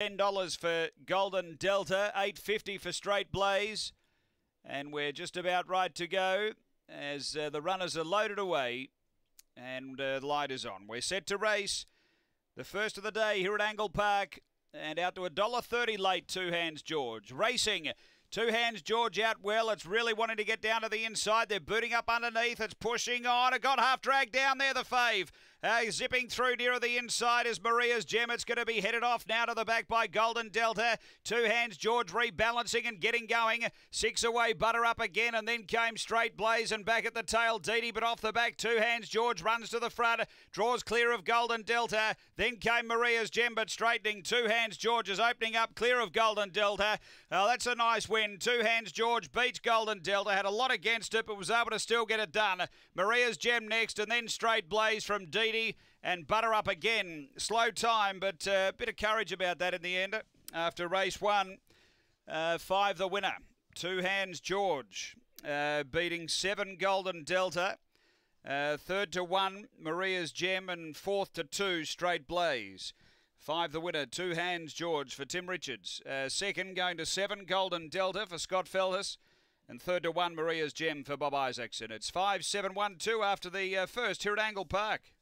Ten dollars for Golden Delta, eight fifty for Straight Blaze, and we're just about right to go as uh, the runners are loaded away and uh, the light is on. We're set to race. The first of the day here at Angle Park, and out to a dollar thirty late. Two hands George racing. Two hands George out well. It's really wanting to get down to the inside. They're booting up underneath. It's pushing on. It got half dragged down there. The fave. Uh, zipping through nearer the inside is Maria's Gem. It's going to be headed off now to the back by Golden Delta. Two hands, George rebalancing and getting going. Six away, Butter up again, and then came straight Blaze and back at the tail, Didi, but off the back, two hands, George runs to the front, draws clear of Golden Delta. Then came Maria's Gem, but straightening. Two hands, George is opening up, clear of Golden Delta. Uh, that's a nice win. Two hands, George beats Golden Delta. Had a lot against it, but was able to still get it done. Maria's Gem next, and then straight Blaze from D speedy and butter up again. Slow time, but a uh, bit of courage about that in the end. After race one, uh, five the winner. Two hands George uh, beating seven Golden Delta. Uh, third to one, Maria's Gem, and fourth to two, Straight Blaze. Five the winner, two hands George for Tim Richards. Uh, second going to seven, Golden Delta for Scott Feldis. And third to one, Maria's Gem for Bob Isaacson. It's five, seven, one, two after the uh, first here at Angle Park.